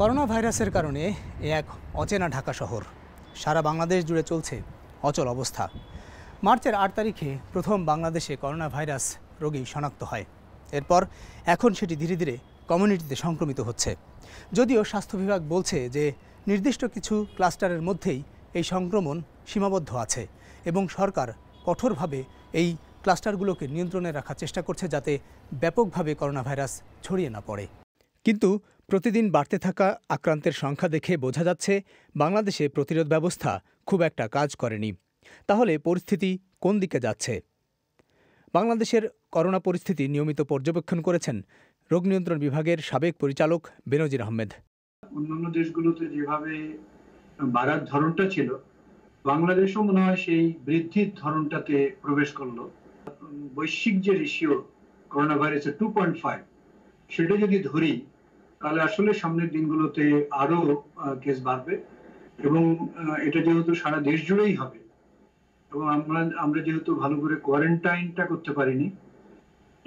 corona ভাইরাসের কারণে এ এক অচেনা ঢাকা শহর সারা বাংলাদেশ জুড়ে চলছে অচল অবস্থা মার্চের আট তারিখে প্রথম বাংলাদেশে করোনা ভাইরাস রোগী শনাক্ত হয় এরপর এখন সেটি ধীরে ধীরে কমিউনিটিতে সংক্রমিত হচ্ছে যদিও স্বাস্থ্য বিভাগ বলছে যে নির্দিষ্ট কিছু ক্লাস্টারের মধ্যেই এই সংক্রমণ সীমাবদ্ধ আছে এবং সরকার কঠোরভাবে এই ক্লাস্টারগুলোকে নিয়ন্ত্রণে রাখার চেষ্টা করছে যাতে ব্যাপকভাবে করোনা ভাইরাস ছড়িয়ে না পড়ে কিন্তু প্রতিদিন বাড়তে থাকা আক্রান্তের সংখ্যা দেখে বোঝা যাচ্ছে বাংলাদেশে প্রতিরোধ ব্যবস্থা খুব একটা কাজ করেনি তাহলে পরিস্থিতি কোন দিকে যাচ্ছে বাংলাদেশের করোনা পরিস্থিতি নিয়মিত পর্যবেক্ষণ করেছেন রোগ নিয়ন্ত্রণ বিভাগের সাবেক পরিচালক বেনজির আহমেদ অন্যান্য দেশগুলোতে যেভাবে বাড়ার ধরনটা ছিল বাংলাদেশও মনে হয় সেই বৃদ্ধির ধরনটাতে প্রবেশ করল বৈশ্বিক যে রেশিও করোনা ভাইরাসের টু পয়েন্ট ফাইভ সেটা যদি ধরি তাহলে আসলে সামনের দিনগুলোতে আরো কেস বাড়বে এবং এটা যেহেতু সারা দেশ জুড়েই হবে এবং আমরা আমরা যেহেতু ভালো করে কোয়ারেন্টাইনটা করতে পারিনি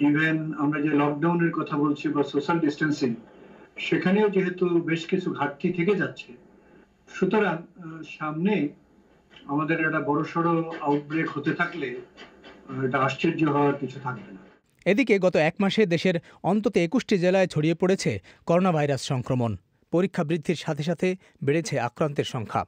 ইভেন আমরা যে লকডাউনের কথা বলছি বা সোশ্যাল ডিস্টেন্সিং সেখানেও যেহেতু বেশ কিছু ঘাটতি থেকে যাচ্ছে সুতরাং সামনে আমাদের একটা বড়সড় আউটব্রেক হতে থাকলে এটা আশ্চর্য হওয়ার কিছু থাকবে না এদিকে গত এক মাসে দেশের অন্তত একুশটি জেলায় ছড়িয়ে পড়েছে করোনাভাইরাস সংক্রমণ পরীক্ষা বৃদ্ধির সাথে সাথে বেড়েছে আক্রান্তের সংখ্যা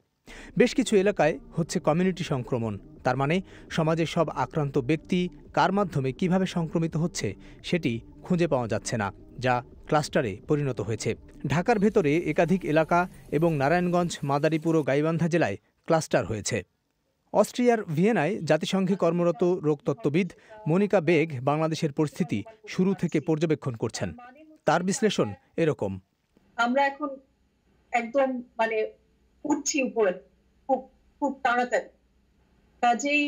বেশ কিছু এলাকায় হচ্ছে কমিউনিটি সংক্রমণ তার মানে সমাজের সব আক্রান্ত ব্যক্তি কার মাধ্যমে কিভাবে সংক্রমিত হচ্ছে সেটি খুঁজে পাওয়া যাচ্ছে না যা ক্লাস্টারে পরিণত হয়েছে ঢাকার ভেতরে একাধিক এলাকা এবং নারায়ণগঞ্জ মাদারীপুর ও গাইবান্ধা জেলায় ক্লাস্টার হয়েছে অস্ট্রিয়ার ভিয়েনায় জাতিসংঘে কর্মরত রোগতত্ত্ববিদ মনিকা বেগ বাংলাদেশের পরিস্থিতি শুরু থেকে পর্যবেক্ষণ করছেন তার বিশ্লেষণ এরকম আমরা এখন একদম মানে উঠছি উপরে খুব খুব তাড়াতাড়ি কাজেই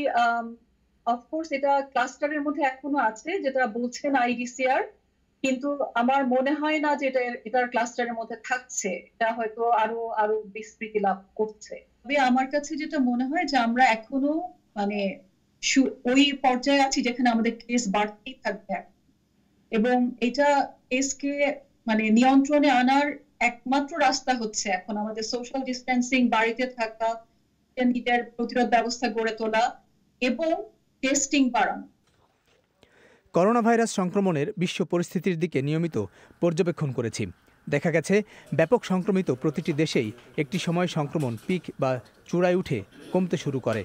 অফকোর্স এটা ক্লাস্টারের মধ্যে এখনো আছে যেটা বলছেন আইডিসিআর কিন্তু আমার মনে হয় না যে এটা এটার ক্লাস্টারের মধ্যে থাকছে এটা হয়তো আরো আরো বিস্তৃতি লাভ করছে তবে আমার কাছে যেটা মনে হয় যে আমরা এখনো মানে ওই পর্যায়ে আছি যেখানে আমাদের কেস বাড়তেই থাকবে এবং এটা কেসকে মানে নিয়ন্ত্রণে আনার একমাত্র রাস্তা হচ্ছে এখন আমাদের সোশ্যাল ডিস্টেন্সিং বাড়িতে থাকা নিজের প্রতিরোধ ব্যবস্থা গড়ে তোলা এবং টেস্টিং বাড়ানো করোনা ভাইরাস সংক্রমণের বিশ্ব পরিস্থিতির দিকে নিয়মিত পর্যবেক্ষণ করেছি দেখা গেছে ব্যাপক সংক্রমিত প্রতিটি দেশেই একটি সময় সংক্রমণ পিক বা চূড়ায় উঠে কমতে শুরু করে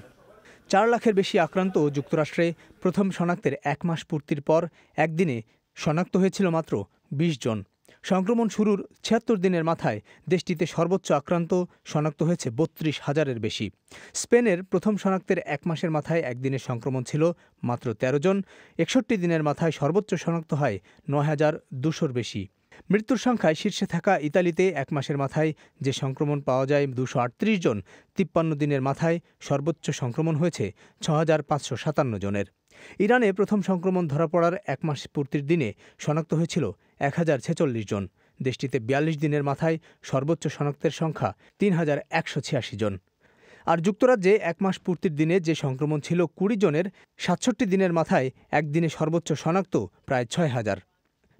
চার লাখের বেশি আক্রান্ত যুক্তরাষ্ট্রে প্রথম শনাক্তের এক মাস পূর্তির পর একদিনে শনাক্ত হয়েছিল মাত্র ২০ জন সংক্রমণ শুরুর ছিয়াত্তর দিনের মাথায় দেশটিতে সর্বোচ্চ আক্রান্ত শনাক্ত হয়েছে বত্রিশ হাজারের বেশি স্পেনের প্রথম শনাক্তের এক মাসের মাথায় একদিনের সংক্রমণ ছিল মাত্র ১৩ জন একষট্টি দিনের মাথায় সর্বোচ্চ শনাক্ত হয় নয় হাজার দুশোর বেশি মৃত্যুর সংখ্যায় শীর্ষে থাকা ইতালিতে এক মাসের মাথায় যে সংক্রমণ পাওয়া যায় দুশো আটত্রিশ জন তিপ্পান্ন দিনের মাথায় সর্বোচ্চ সংক্রমণ হয়েছে ছ হাজার পাঁচশো সাতান্ন জনের ইরানে প্রথম সংক্রমণ ধরা পড়ার এক মাস পূর্তির দিনে শনাক্ত হয়েছিল এক হাজার ছেচল্লিশ জন দেশটিতে বিয়াল্লিশ দিনের মাথায় সর্বোচ্চ শনাক্তের সংখ্যা তিন হাজার একশো ছিয়াশি জন আর যুক্তরাজ্যে এক মাস পূর্তির দিনে যে সংক্রমণ ছিল কুড়ি জনের সাতষট্টি দিনের মাথায় একদিনে সর্বোচ্চ শনাক্ত প্রায় ছয় হাজার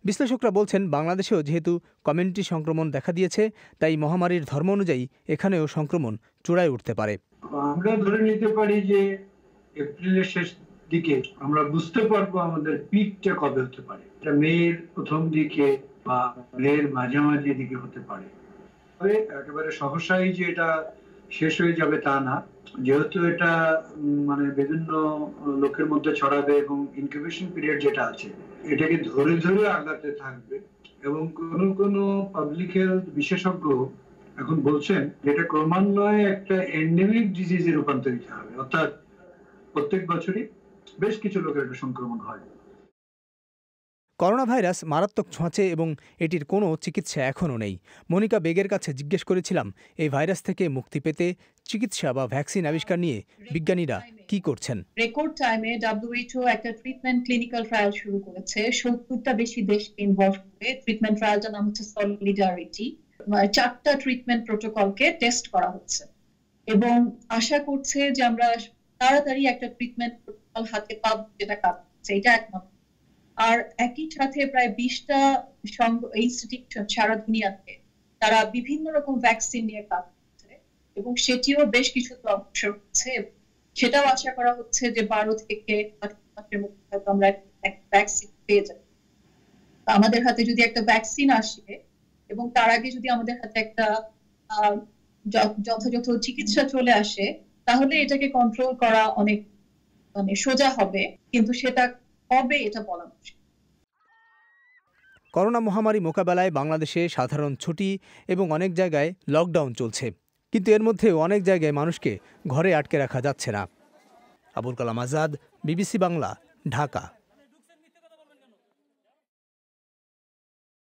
বিশ্লেষকরা বলছেন বাংলাদেশেও যেহেতু কমিউনিটি সংক্রমণ দেখা দিয়েছে তাই মহামারীর ধর্ম অনুযায়ী এখানেও সংক্রমণ চূড়ায় উঠতে পারে আমরা ধরে নিতে পারি যে এপ্রিলের শেষ দিকে আমরা বুঝতে পারবো আমাদের পিকটা কবে হতে পারে এটা মেয়ের প্রথম দিকে বা মেয়ের মাঝামাঝি দিকে হতে পারে তবে একেবারে সহসাই যে এটা শেষ হয়ে যাবে তা না যেহেতু এটা মানে বিভিন্ন লোকের মধ্যে ছড়াবে এবং ইনকিউবেশন পিরিয়ড যেটা আছে এটাকে ধরে ধরে আগাতে থাকবে এবং কোন কোন পাবলিক হেলথ বিশেষজ্ঞ এখন বলছেন এটা ক্রমান্বয়ে একটা এন্ডেমিক ডিজিজে রূপান্তরিত হবে অর্থাৎ প্রত্যেক বছরই বেশ কিছু লোকের এটা সংক্রমণ হয় করোনা ভাইরাস মারাত্মক ছোঁয়াচে এবং এটির কোনো চিকিৎসা এখনও নেই মনিকা বেগের কাছে জিজ্ঞেস করেছিলাম এই ভাইরাস থেকে মুক্তি পেতে চিকিৎসা বা ভ্যাকসিন আবিষ্কার নিয়ে বিজ্ঞানীরা কি করছেন রেকর্ড টাইমে ডাব্লিউএইচও একটা ট্রিটমেন্ট ক্লিনিক্যাল ট্রায়াল শুরু করেছে সত্তরটা বেশি দেশ ইনভলভ হয়ে ট্রিটমেন্ট ট্রায়ালটার নাম হচ্ছে সলিডারিটি চারটা ট্রিটমেন্ট প্রোটোকলকে টেস্ট করা হচ্ছে এবং আশা করছে যে আমরা তাড়াতাড়ি একটা ট্রিটমেন্ট হাতে পাব যেটা কাঁপছে এটা একমাত্র আর একই সাথে প্রায় বিশটা ইনস্টিটিউশন সারা দুনিয়াতে তারা বিভিন্ন রকম ভ্যাকসিন নিয়ে কাজ করছে এবং সেটিও বেশ কিছু অংশ হচ্ছে সেটাও আশা করা হচ্ছে যে বারো থেকে আমরা ভ্যাকসিন পেয়ে যাব আমাদের হাতে যদি একটা ভ্যাকসিন আসে এবং তার আগে যদি আমাদের হাতে একটা যথাযথ চিকিৎসা চলে আসে তাহলে এটাকে কন্ট্রোল করা অনেক মানে সোজা হবে কিন্তু সেটা হবে এটা বলা মুশকিল করোনা মহামারী মোকাবেলায় বাংলাদেশে সাধারণ ছুটি এবং অনেক জায়গায় লকডাউন চলছে কিন্তু এর মধ্যে অনেক জায়গায় মানুষকে ঘরে আটকে রাখা যাচ্ছে না আবুল কালাম আজাদ বিবিসি বাংলা ঢাকা